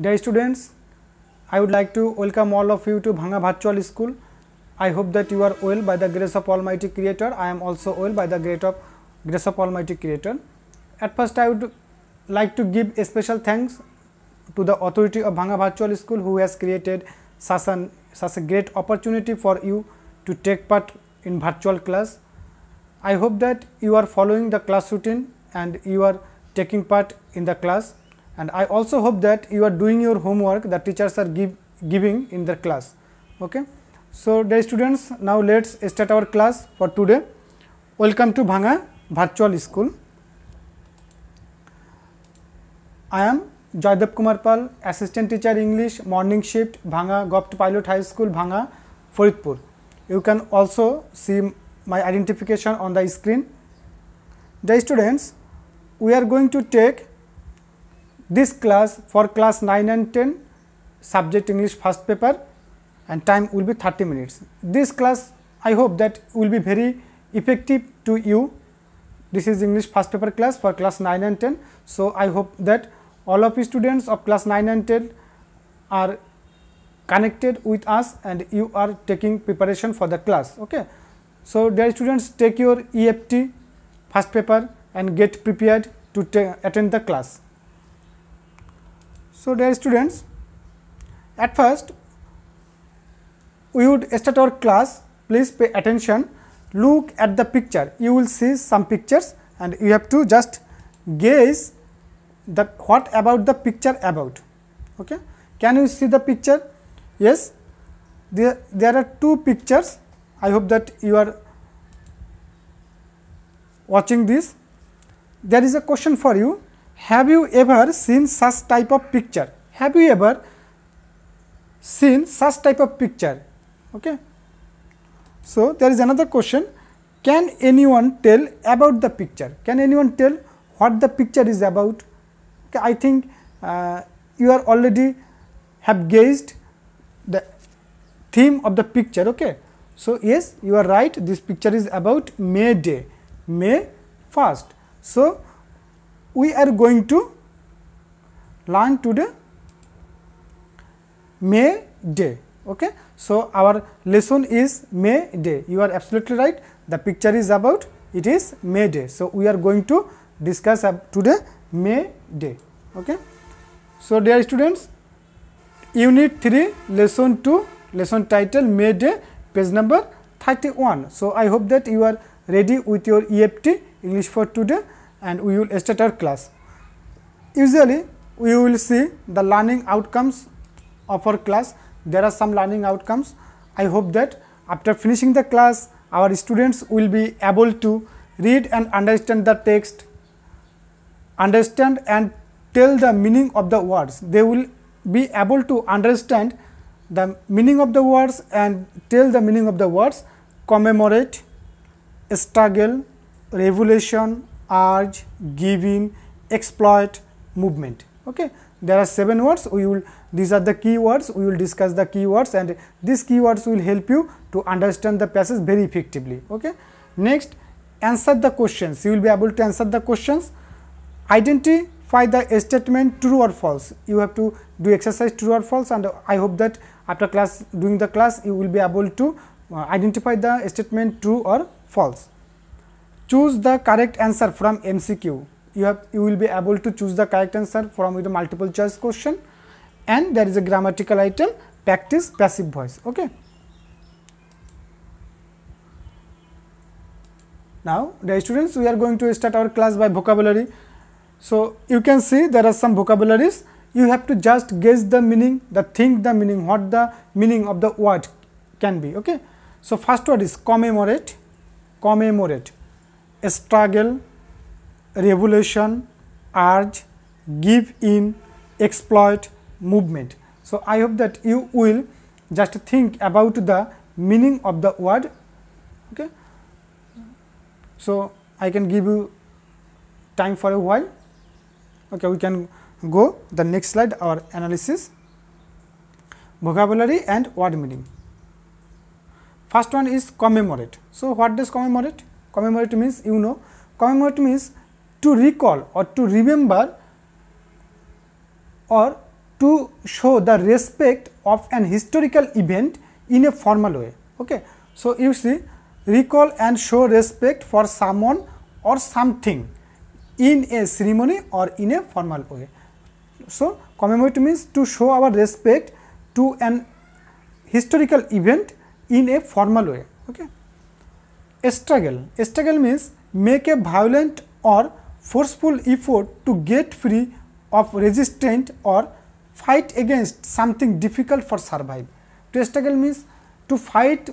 Dear students, I would like to welcome all of you to Bhanga Virtual School. I hope that you are well by the grace of Almighty Creator. I am also well by the grace of, grace of Almighty Creator. At first, I would like to give a special thanks to the authority of Bhanga Virtual School who has created such, an, such a great opportunity for you to take part in virtual class. I hope that you are following the class routine and you are taking part in the class and I also hope that you are doing your homework that teachers are give, giving in their class. Okay. So, dear students, now let us start our class for today. Welcome to Bhanga Virtual School. I am Joydev Kumar Pal, Assistant Teacher English, Morning Shift, Bhanga Gopt Pilot High School, Bhanga, Faridpur. You can also see my identification on the screen. Dear students, we are going to take this class for class 9 and 10 subject English first paper and time will be 30 minutes. This class I hope that will be very effective to you. This is English first paper class for class 9 and 10. So, I hope that all of you students of class 9 and 10 are connected with us and you are taking preparation for the class. Okay. So, dear students take your EFT first paper and get prepared to attend the class. So, dear students, at first we would start our class, please pay attention, look at the picture, you will see some pictures and you have to just guess that what about the picture about. Okay. Can you see the picture? Yes, there, there are two pictures, I hope that you are watching this. There is a question for you, have you ever seen such type of picture? Have you ever seen such type of picture? Okay. So, there is another question, can anyone tell about the picture? Can anyone tell what the picture is about? Okay, I think uh, you are already have guessed the theme of the picture. Okay. So, yes, you are right, this picture is about May day, May 1st. So, we are going to learn today May day. Okay. So, our lesson is May day. You are absolutely right. The picture is about it is May day. So, we are going to discuss today May day. Okay. So, dear students, unit 3 lesson 2 lesson title May day page number 31. So, I hope that you are ready with your EFT English for today and we will start our class. Usually, we will see the learning outcomes of our class. There are some learning outcomes. I hope that after finishing the class, our students will be able to read and understand the text, understand and tell the meaning of the words. They will be able to understand the meaning of the words and tell the meaning of the words commemorate, struggle, revolution, urge, give in, exploit, movement. Okay. There are seven words we will these are the keywords we will discuss the keywords and these keywords will help you to understand the passage very effectively. Okay. Next answer the questions you will be able to answer the questions identify the statement true or false you have to do exercise true or false and I hope that after class doing the class you will be able to uh, identify the statement true or false choose the correct answer from MCQ. You, have, you will be able to choose the correct answer from the multiple choice question and there is a grammatical item practice passive voice. Okay. Now, dear students, we are going to start our class by vocabulary. So, you can see there are some vocabularies. You have to just guess the meaning, the think the meaning, what the meaning of the word can be. Okay. So, first word is commemorate, commemorate struggle, revolution, urge, give in, exploit, movement. So, I hope that you will just think about the meaning of the word. Okay. So, I can give you time for a while. Okay, we can go the next slide our analysis vocabulary and word meaning. First one is commemorate. So, what does commemorate? commemorate means you know commemorate means to recall or to remember or to show the respect of an historical event in a formal way okay so you see recall and show respect for someone or something in a ceremony or in a formal way so commemorate means to show our respect to an historical event in a formal way okay struggle. Struggle means make a violent or forceful effort to get free of resistance or fight against something difficult for survive. To struggle means to fight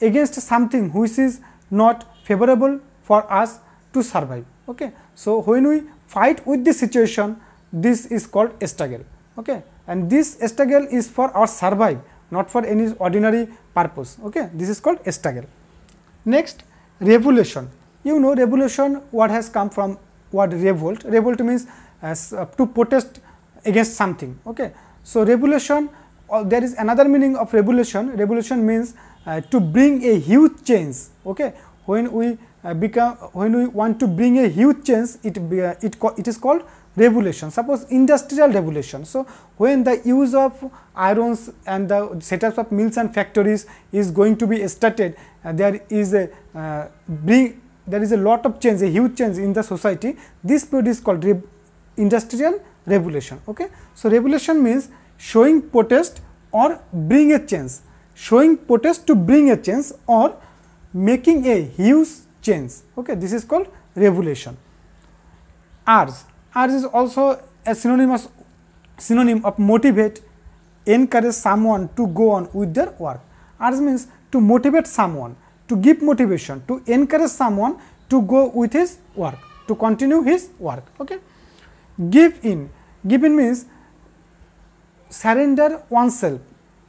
against something which is not favorable for us to survive. Okay. So, when we fight with the situation, this is called struggle. Okay. And this struggle is for our survive, not for any ordinary purpose. Okay. This is called struggle. Next, revolution. You know revolution what has come from what revolt, revolt means as, uh, to protest against something. Okay. So, revolution uh, there is another meaning of revolution, revolution means uh, to bring a huge change. Okay. When we uh, become when we want to bring a huge change, it, uh, it, it is called regulation suppose industrial regulation so when the use of irons and the setups of mills and factories is going to be started uh, there is a uh, there is a lot of change a huge change in the society this period is called industrial revolution okay so revolution means showing protest or bring a change showing protest to bring a change or making a huge change okay this is called revolution ours R is also a synonymous synonym of motivate, encourage someone to go on with their work. R means to motivate someone, to give motivation, to encourage someone to go with his work, to continue his work. Okay? Give in. Give in means surrender oneself,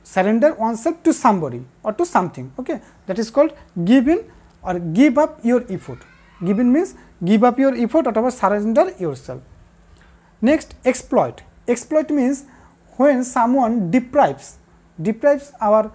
surrender oneself to somebody or to something. Okay? That is called give in or give up your effort. Give in means give up your effort or surrender yourself. Next, exploit. Exploit means when someone deprives, deprives our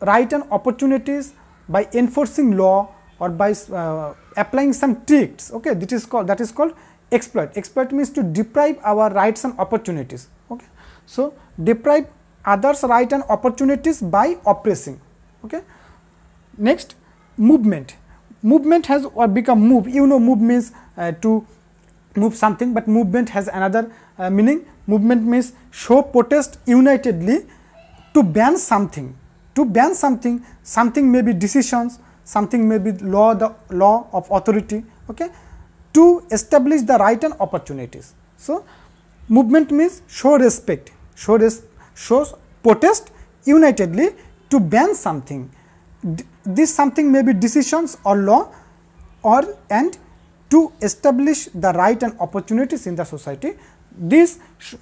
right and opportunities by enforcing law or by uh, applying some tricks. Okay, that is called that is called exploit. Exploit means to deprive our rights and opportunities. Okay, so deprive others' right and opportunities by oppressing. Okay, next movement. Movement has or become move. You know, move means uh, to move something, but movement has another uh, meaning. Movement means show protest unitedly to ban something. To ban something, something may be decisions, something may be law, the law of authority, okay, to establish the right and opportunities. So, movement means show respect, show res shows protest unitedly to ban something. D this something may be decisions or law or and to establish the right and opportunities in the society. This sh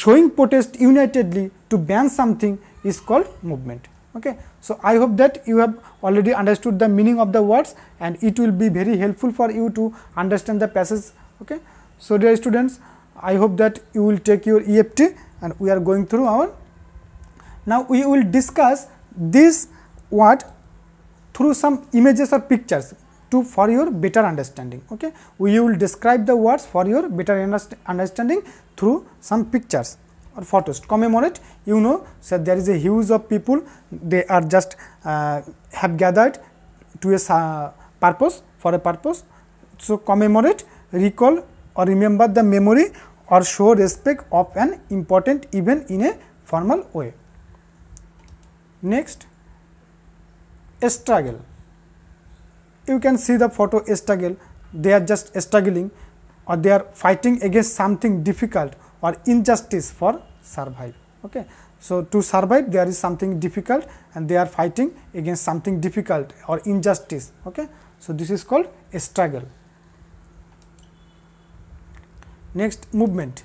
showing protest unitedly to ban something is called movement. Okay. So, I hope that you have already understood the meaning of the words and it will be very helpful for you to understand the passage. Okay. So, dear students, I hope that you will take your EFT and we are going through our. Now, we will discuss this word through some images or pictures to for your better understanding okay we will describe the words for your better understanding through some pictures or photos commemorate you know so there is a huge of people they are just uh, have gathered to a uh, purpose for a purpose so commemorate recall or remember the memory or show respect of an important event in a formal way next a struggle you can see the photo struggle they are just struggling or they are fighting against something difficult or injustice for survive okay so to survive there is something difficult and they are fighting against something difficult or injustice okay so this is called a struggle next movement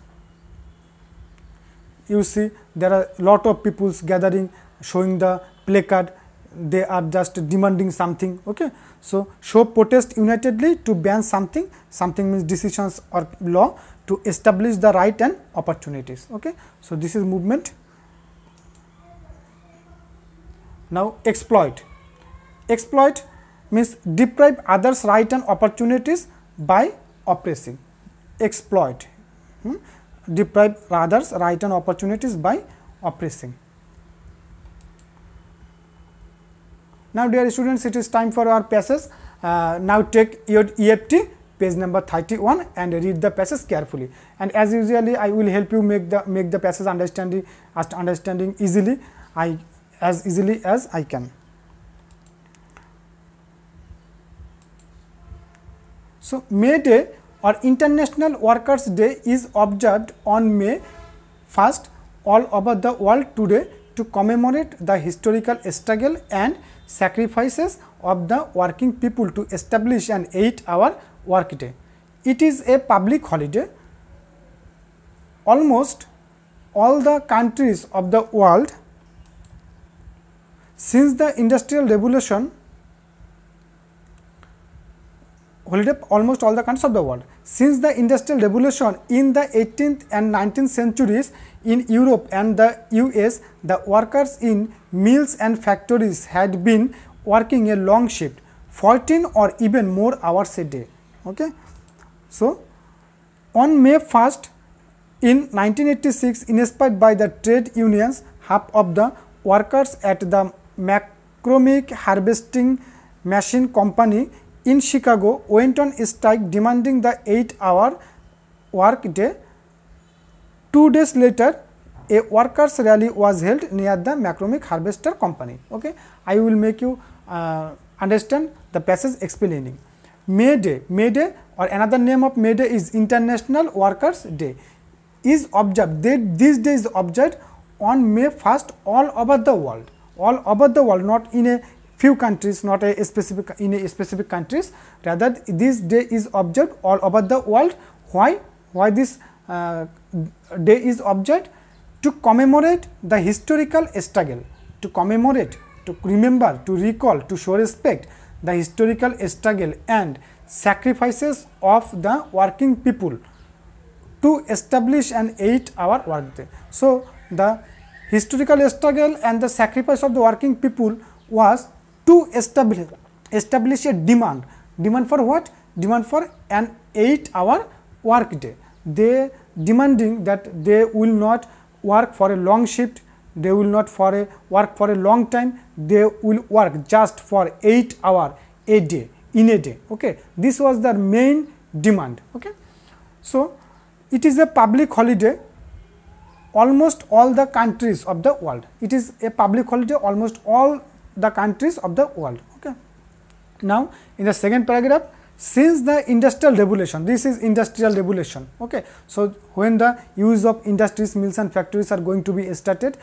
you see there are lot of peoples gathering showing the placard they are just demanding something. Okay. So, show protest unitedly to ban something, something means decisions or law to establish the right and opportunities. Okay. So, this is movement. Now, exploit. Exploit means deprive others right and opportunities by oppressing. Exploit. Hmm? Deprive others right and opportunities by oppressing. Now, dear students, it is time for our passage. Uh, now, take your EFT page number 31 and read the passage carefully. And as usually, I will help you make the make the passage understanding understanding easily. I as easily as I can. So, May Day or International Workers Day is observed on May 1st all over the world today to commemorate the historical struggle and sacrifices of the working people to establish an 8 hour workday. It is a public holiday. Almost all the countries of the world since the industrial revolution held up almost all the countries of the world. Since the industrial revolution in the 18th and 19th centuries in Europe and the US, the workers in mills and factories had been working a long shift, 14 or even more hours a day. Okay? So, on May 1st in 1986, inspired by the trade unions, half of the workers at the McCormick Harvesting Machine Company in Chicago went on strike demanding the 8 hour work day. Two days later, a workers rally was held near the Macromic Harvester Company. Okay? I will make you uh, understand the passage explaining. May Day, May Day or another name of May Day is International Workers Day is observed, they, this day is observed on May 1st all over the world, all over the world not in a few countries not a specific in a specific countries rather this day is observed all over the world why why this uh, day is observed to commemorate the historical struggle to commemorate to remember to recall to show respect the historical struggle and sacrifices of the working people to establish an 8 hour workday. So, the historical struggle and the sacrifice of the working people was to establish, establish a demand. Demand for what? Demand for an 8 hour work day. They demanding that they will not work for a long shift, they will not for a work for a long time, they will work just for 8 hour a day in a day. Okay. This was their main demand. Okay. So, it is a public holiday almost all the countries of the world. It is a public holiday almost all the countries of the world. Okay. Now, in the second paragraph, since the industrial revolution, this is industrial revolution. Okay. So, when the use of industries, mills and factories are going to be started,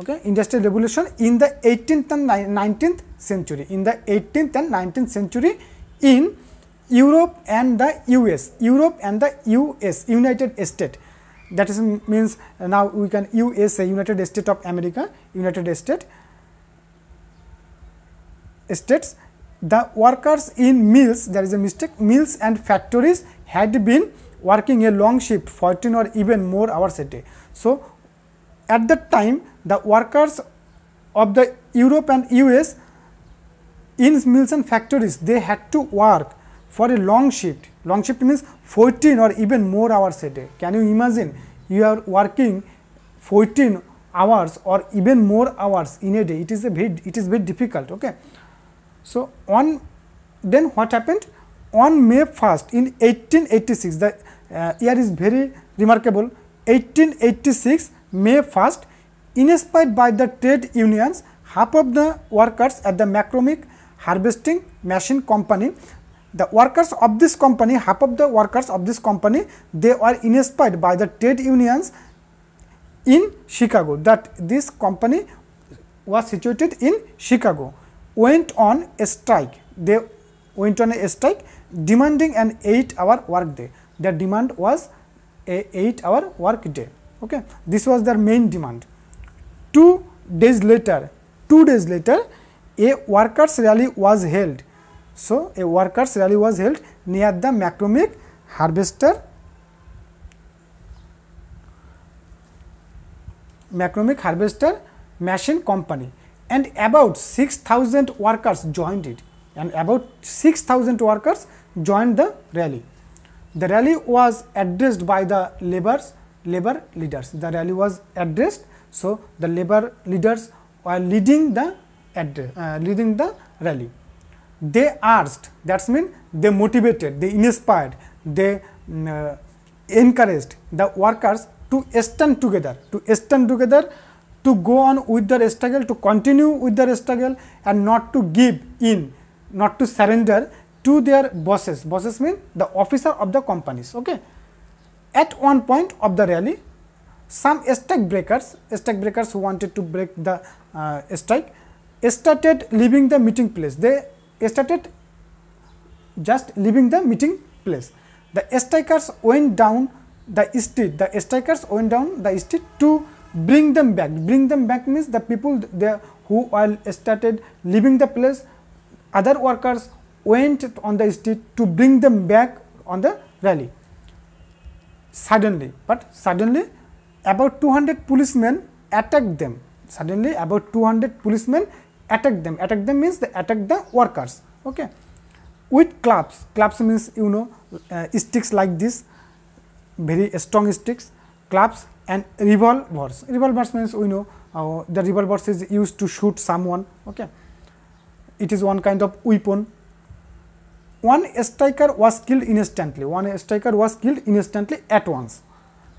okay, industrial revolution in the 18th and 19th century, in the 18th and 19th century in Europe and the US, Europe and the US, United States. That is means now we can USA, United States of America, United States states the workers in mills there is a mistake mills and factories had been working a long shift 14 or even more hours a day. So, at that time the workers of the Europe and US in mills and factories they had to work for a long shift long shift means 14 or even more hours a day can you imagine you are working 14 hours or even more hours in a day it is a very it is very difficult okay so, on then what happened on May 1st in 1886 the uh, year is very remarkable 1886 May 1st inspired by the trade unions half of the workers at the Macromic harvesting machine company the workers of this company half of the workers of this company they were inspired by the trade unions in Chicago that this company was situated in Chicago went on a strike. They went on a strike demanding an 8 hour work day. Their demand was a 8 hour work day. Okay. This was their main demand. Two days later, two days later, a workers rally was held. So, a workers rally was held near the Macromic harvester Macromic harvester machine company and about 6000 workers joined it and about 6000 workers joined the rally. The rally was addressed by the labor's labor leaders. The rally was addressed. So, the labor leaders were leading the address, uh, leading the rally. They asked. that means they motivated, they inspired, they mm, uh, encouraged the workers to stand together, to stand together to go on with the struggle, to continue with the struggle and not to give in, not to surrender to their bosses. Bosses mean the officer of the companies. Okay. At one point of the rally, some strike breakers, strike breakers who wanted to break the uh, strike, started leaving the meeting place. They started just leaving the meeting place. The strikers went down the street, the strikers went down the street to bring them back bring them back means the people there who are started leaving the place other workers went on the street to bring them back on the rally suddenly but suddenly about 200 policemen attacked them suddenly about 200 policemen attacked them attack them means they attack the workers okay with clubs clubs means you know uh, sticks like this very strong sticks clubs and revolvers. Revolvers means we know uh, the revolvers is used to shoot someone. Okay, it is one kind of weapon. One striker was killed instantly. One striker was killed instantly at once.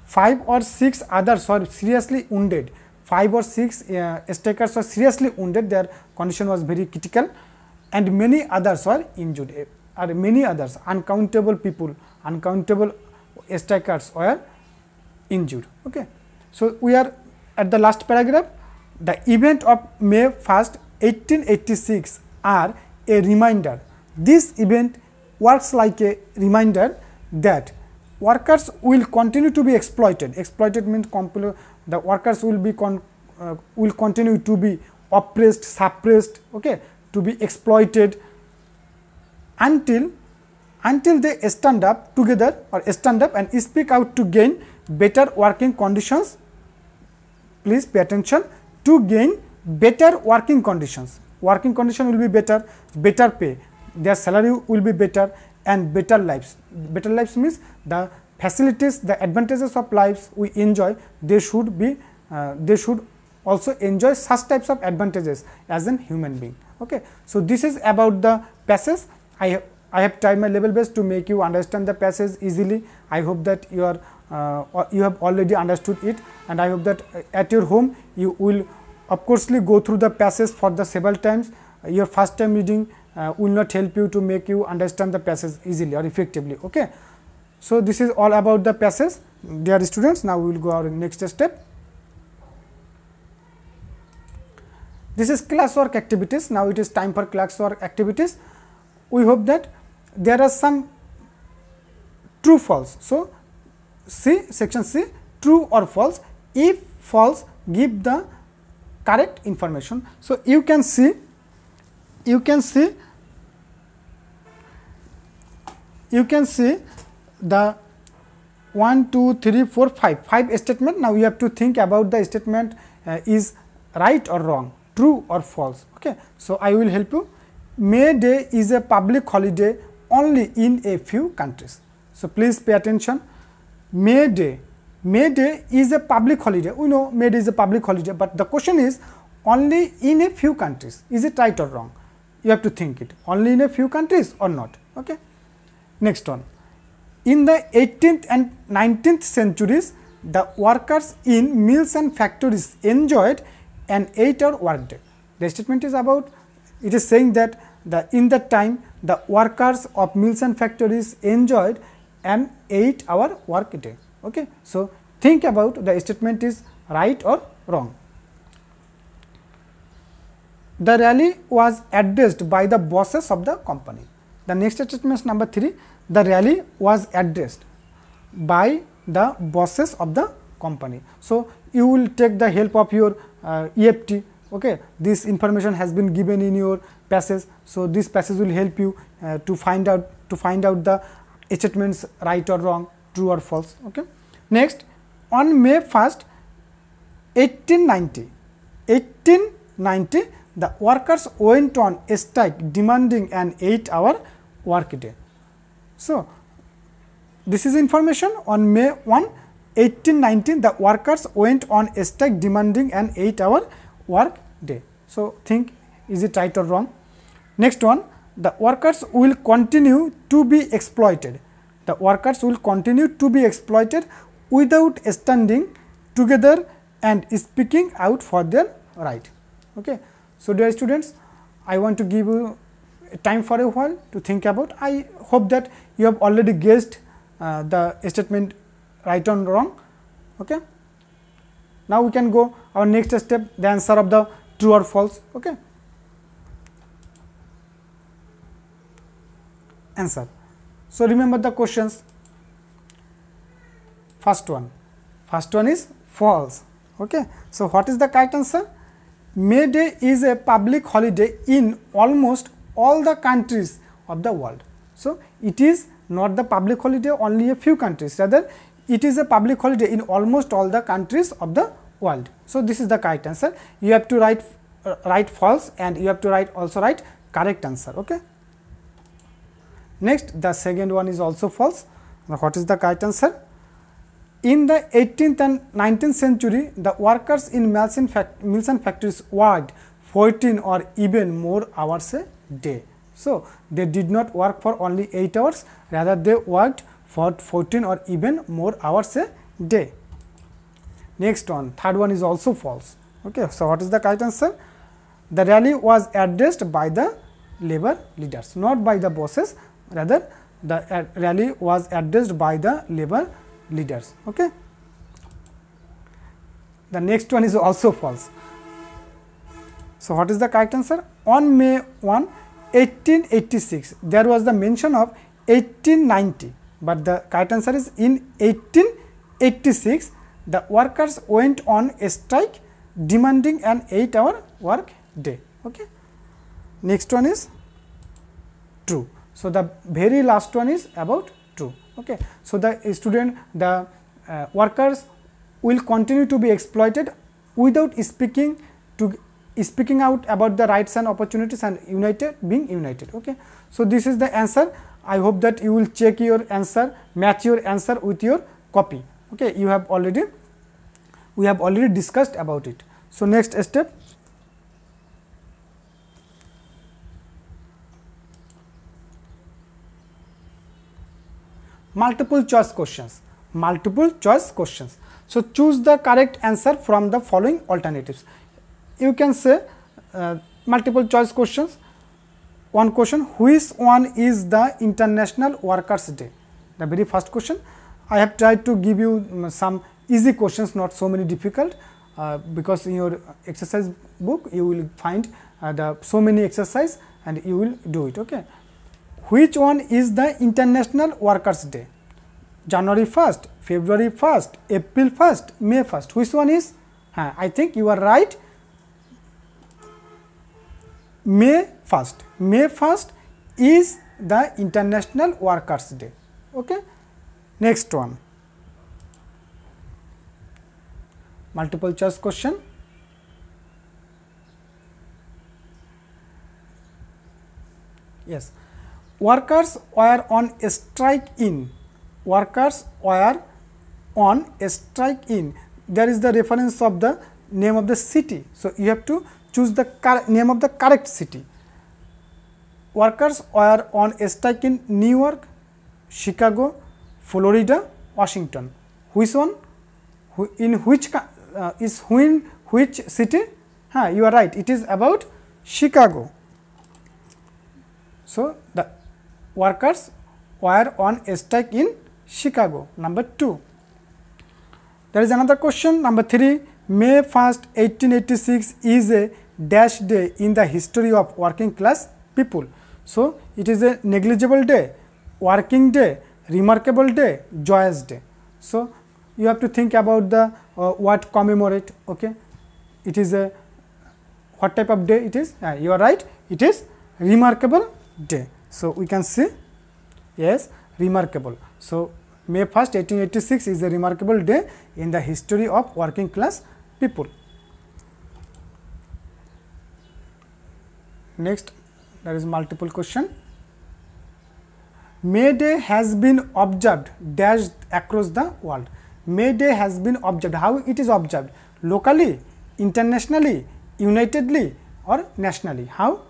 Five or six others were seriously wounded. Five or six uh, strikers were seriously wounded. Their condition was very critical, and many others were injured. Eh, Are many others uncountable people, uncountable strikers were injured. Okay. So, we are at the last paragraph the event of May 1st 1886 are a reminder. This event works like a reminder that workers will continue to be exploited. Exploited means the workers will be con, uh, will continue to be oppressed, suppressed, okay, to be exploited until until they stand up together or stand up and speak out to gain better working conditions, please pay attention to gain better working conditions. Working condition will be better, better pay, their salary will be better and better lives. Better lives means the facilities, the advantages of lives we enjoy, they should be, uh, they should also enjoy such types of advantages as a human being. Okay. So, this is about the passes. I I have tried my level best to make you understand the passage easily. I hope that you are uh, you have already understood it and I hope that uh, at your home you will of coursely go through the passage for the several times. Uh, your first time reading uh, will not help you to make you understand the passage easily or effectively. Okay. So, this is all about the passage dear students now we will go our next step. This is classwork activities now it is time for classwork activities. We hope that there are some true false. So, C section C true or false if false give the correct information. So, you can see you can see you can see the 1 2 3 4 5 5 statement now you have to think about the statement uh, is right or wrong true or false okay so i will help you may day is a public holiday only in a few countries. So, please pay attention May Day, May Day is a public holiday, we know May Day is a public holiday, but the question is only in a few countries, is it right or wrong? You have to think it, only in a few countries or not. Okay. Next one, in the 18th and 19th centuries, the workers in mills and factories enjoyed an 8 hour workday. The statement is about, it is saying that the in that time the workers of mills and factories enjoyed an 8 hour work day. Okay. So, think about the statement is right or wrong. The rally was addressed by the bosses of the company. The next statement is number 3, the rally was addressed by the bosses of the company. So, you will take the help of your uh, EFT okay this information has been given in your passage so this passage will help you uh, to find out to find out the statements right or wrong true or false okay next on may 1st 1890 1890 the workers went on a strike demanding an 8 hour workday so this is information on may 1 1890 the workers went on a strike demanding an 8 hour work day. So, think is it right or wrong? Next one the workers will continue to be exploited. The workers will continue to be exploited without standing together and speaking out for their right. Okay. So, dear students, I want to give you time for a while to think about. I hope that you have already guessed uh, the statement right or wrong. Okay now we can go our next step the answer of the true or false okay answer so remember the questions first one first one is false okay so what is the correct answer may day is a public holiday in almost all the countries of the world so it is not the public holiday only a few countries rather it is a public holiday in almost all the countries of the world. So, this is the correct answer. You have to write uh, write false and you have to write also write correct answer. Okay. Next, the second one is also false. Now, what is the correct answer? In the 18th and 19th century, the workers in Milson, Milson factories worked 14 or even more hours a day. So, they did not work for only 8 hours, rather they worked for 14 or even more hours a day. Next one, third one is also false. Okay, so what is the correct answer? The rally was addressed by the labor leaders, not by the bosses, rather the rally was addressed by the labor leaders. Okay. The next one is also false. So, what is the correct answer? On May 1, 1886, there was the mention of 1890, but the correct answer is in 1886 the workers went on a strike demanding an 8 hour work day. Okay. Next one is true. So, the very last one is about true. Okay. So, the student the uh, workers will continue to be exploited without speaking to speaking out about the rights and opportunities and united being united. Okay. So, this is the answer. I hope that you will check your answer, match your answer with your copy. Okay. You have already we have already discussed about it. So, next step multiple choice questions multiple choice questions. So, choose the correct answer from the following alternatives. You can say uh, multiple choice questions. One question which one is the international workers day? The very first question I have tried to give you um, some easy questions not so many difficult uh, because in your exercise book you will find uh, the so many exercise and you will do it okay which one is the international workers day january 1st february 1st april 1st may 1st which one is i think you are right may 1st may 1st is the international workers day okay next one multiple choice question. Yes, workers were on a strike in, workers were on a strike in, there is the reference of the name of the city. So, you have to choose the name of the correct city. Workers were on a strike in New York, Chicago, Florida, Washington. Which one? In which uh, is when which city? Ha! you are right, it is about Chicago. So, the workers were on a strike in Chicago, number 2. There is another question, number 3, May 1st 1886 is a dash day in the history of working class people. So, it is a negligible day, working day, remarkable day, joyous day. So, you have to think about the uh, what commemorate okay it is a what type of day it is uh, you are right it is remarkable day so we can see yes remarkable so may 1st 1886 is a remarkable day in the history of working class people next there is multiple question may day has been observed dashed across the world May Day has been observed. How it is observed? Locally, internationally, unitedly or nationally. How?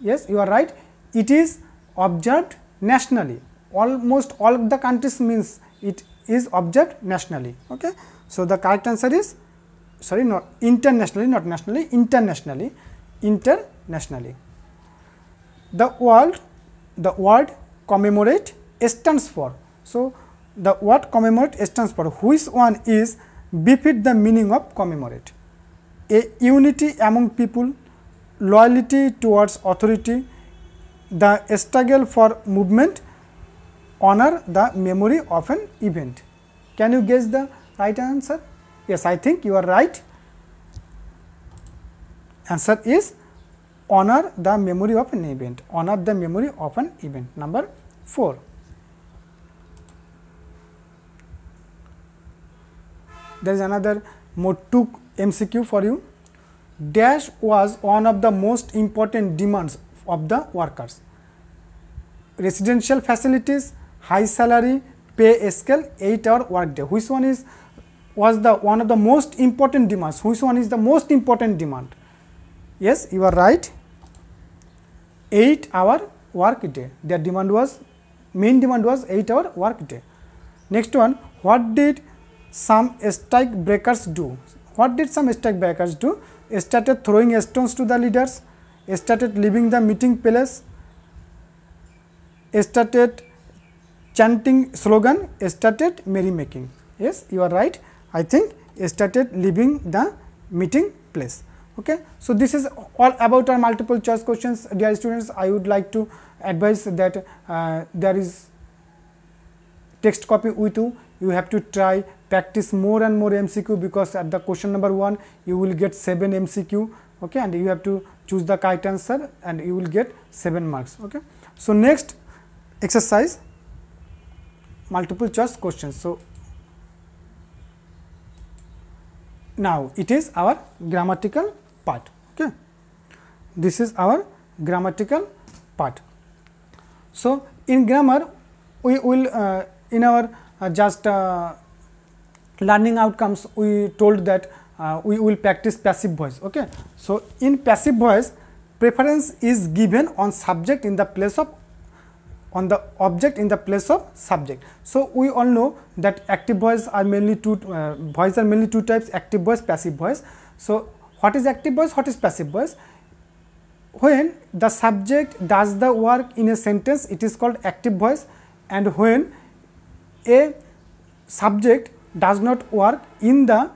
Yes, you are right. It is observed nationally. Almost all the countries means it is observed nationally. Okay. So, the correct answer is sorry not internationally not nationally internationally internationally. The world the word commemorate stands for. So, the what commemorate stands for which one is befit the meaning of commemorate a unity among people loyalty towards authority the struggle for movement honor the memory of an event can you guess the right answer yes i think you are right answer is honor the memory of an event honor the memory of an event number 4 there is another mode 2 MCQ for you. Dash was one of the most important demands of the workers. Residential facilities, high salary, pay scale, 8 hour workday. Which one is was the one of the most important demands? Which one is the most important demand? Yes, you are right. 8 hour work day. Their demand was main demand was 8 hour work day. Next one, what did some strike breakers do. What did some strike breakers do? They started throwing stones to the leaders, started leaving the meeting place, started chanting slogan, started merrymaking. Yes, you are right. I think started leaving the meeting place. Okay. So, this is all about our multiple choice questions dear students. I would like to advise that uh, there is text copy with you you have to try practice more and more MCQ because at the question number 1 you will get 7 MCQ okay and you have to choose the correct answer and you will get 7 marks okay. So, next exercise multiple choice questions. So, now it is our grammatical part okay. This is our grammatical part. So, in grammar we will uh, in our uh, just uh, learning outcomes we told that uh, we will practice passive voice okay so in passive voice preference is given on subject in the place of on the object in the place of subject. So, we all know that active voice are mainly two uh, voice are mainly two types active voice passive voice. So, what is active voice what is passive voice when the subject does the work in a sentence it is called active voice and when a subject does not work in the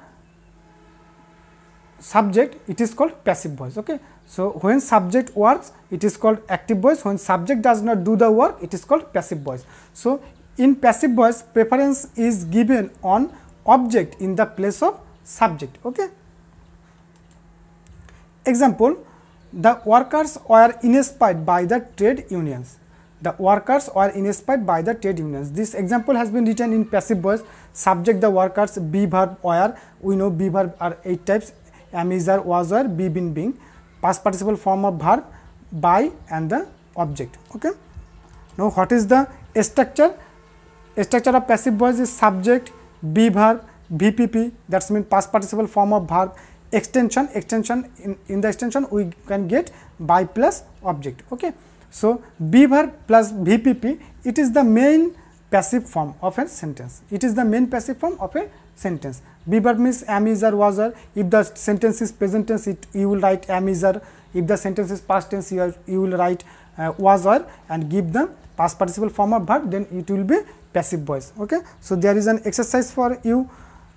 subject it is called passive voice okay so when subject works it is called active voice when subject does not do the work it is called passive voice so in passive voice preference is given on object in the place of subject okay example the workers were inspired by the trade unions the workers were inspired by the trade unions. This example has been written in passive voice. Subject the workers be verb were. We know be verb are eight types. Am is are was or be been being. Past participle form of verb by and the object. Okay. Now what is the structure? Structure of passive voice is subject be verb BPP. that's mean past participle form of verb extension extension in, in the extension we can get by plus object okay so, be verb plus VPP, it is the main passive form of a sentence. It is the main passive form of a sentence. Be verb means am, is, or was, or if the sentence is present tense, it, you will write am, is, or if the sentence is past tense, you, are, you will write uh, was, or and give the past participle form of verb, then it will be passive voice. Okay? So, there is an exercise for you.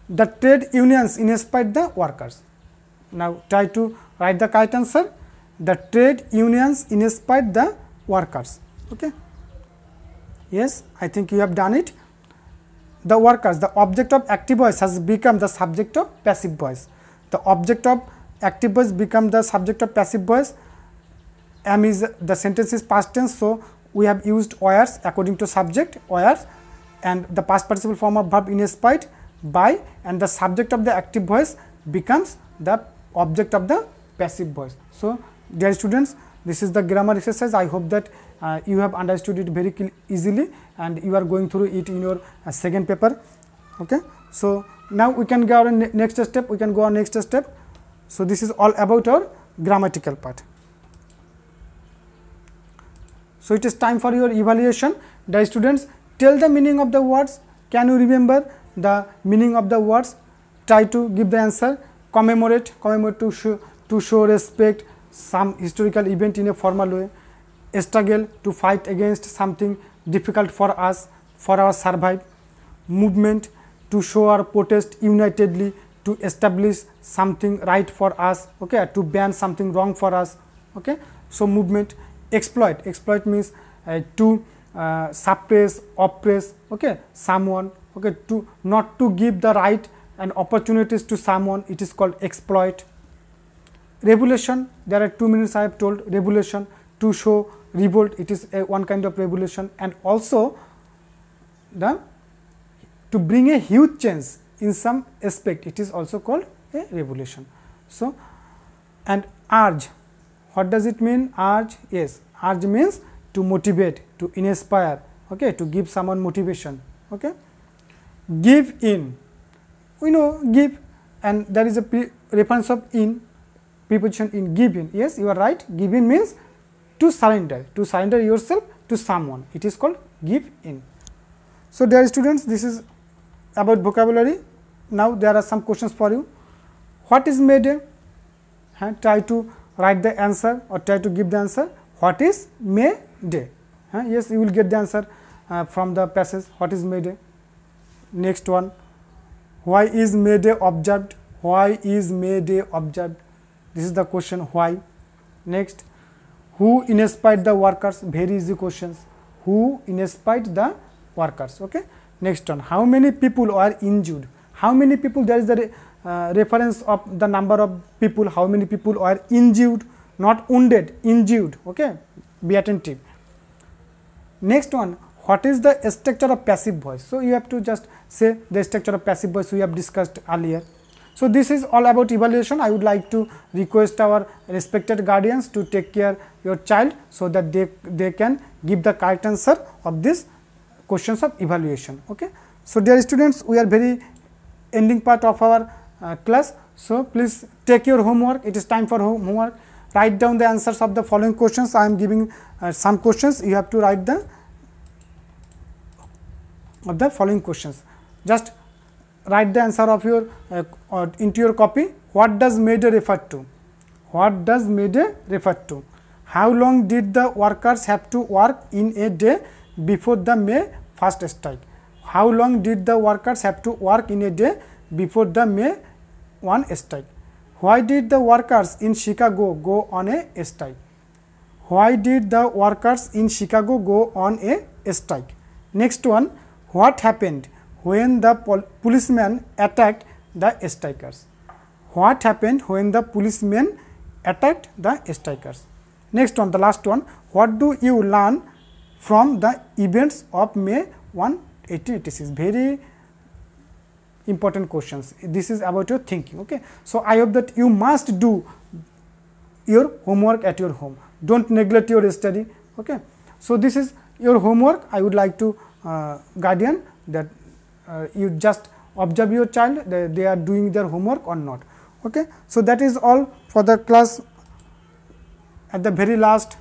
The trade unions inspired the workers. Now, try to write the correct answer. The trade unions inspired the workers. Okay. Yes, I think you have done it. The workers, the object of active voice has become the subject of passive voice. The object of active voice become the subject of passive voice. M is the sentence is past tense, so we have used wires according to subject wires and the past participle form of verb in spite by and the subject of the active voice becomes the object of the passive voice. So, dear students, this is the grammar exercise. I hope that uh, you have understood it very easily and you are going through it in your uh, second paper. Okay. So, now we can go on next step, we can go on next step. So, this is all about our grammatical part. So, it is time for your evaluation. dear students tell the meaning of the words. Can you remember the meaning of the words? Try to give the answer. Commemorate, commemorate to show, to show respect, some historical event in a formal way, struggle to fight against something difficult for us, for our survival, movement to show our protest unitedly to establish something right for us, okay, to ban something wrong for us. Okay. So, movement exploit, exploit means uh, to uh, suppress, oppress okay, someone, okay, to not to give the right and opportunities to someone, it is called exploit. Revolution, there are two minutes I have told revolution to show revolt, it is a one kind of revolution and also the to bring a huge change in some aspect, it is also called a revolution. So, and urge, what does it mean? Urge, yes, urge means to motivate, to inspire, okay, to give someone motivation. Okay. Give in, we know give and there is a reference of in preposition in given. Yes, you are right. Given means to surrender, to surrender yourself to someone. It is called give in. So, dear students, this is about vocabulary. Now, there are some questions for you. What is Mayday? Huh? Try to write the answer or try to give the answer. What is May Day? Yes, you will get the answer uh, from the passage. What is May Day? Next one. Why is May Day observed? Why is May Day observed? This is the question why. Next, who inspired the workers? Very easy questions. Who inspired the workers? Okay. Next one, how many people are injured? How many people? There is the re, uh, reference of the number of people. How many people are injured? Not wounded, injured. Okay. Be attentive. Next one, what is the structure of passive voice? So you have to just say the structure of passive voice we have discussed earlier. So, this is all about evaluation. I would like to request our respected guardians to take care your child so that they, they can give the correct answer of these questions of evaluation. Okay? So, dear students, we are very ending part of our uh, class. So, please take your homework. It is time for homework. Write down the answers of the following questions. I am giving uh, some questions. You have to write the of the following questions. Just write the answer of your uh, uh into your copy what does major refer to what does major refer to how long did the workers have to work in a day before the May first strike how long did the workers have to work in a day before the May 1 strike why did the workers in Chicago go on a strike why did the workers in Chicago go on a strike next one what happened when the pol policeman attacked the strikers. What happened when the policeman attacked the strikers? Next one, the last one, what do you learn from the events of May 1, 1886? Very important questions. This is about your thinking. Okay. So, I hope that you must do your homework at your home. Don't neglect your study. Okay. So, this is your homework. I would like to uh, guardian that uh, you just observe your child they, they are doing their homework or not. Okay. So, that is all for the class at the very last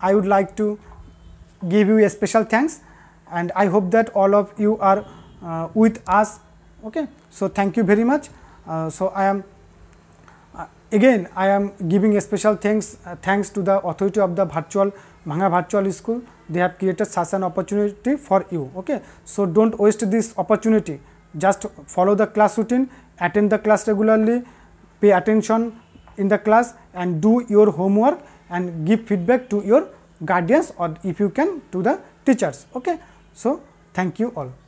I would like to give you a special thanks and I hope that all of you are uh, with us. Okay. So, thank you very much. Uh, so, I am uh, again I am giving a special thanks uh, thanks to the authority of the virtual Manga Virtual School they have created such an opportunity for you. Okay. So, do not waste this opportunity, just follow the class routine, attend the class regularly, pay attention in the class and do your homework and give feedback to your guardians or if you can to the teachers. Okay. So, thank you all.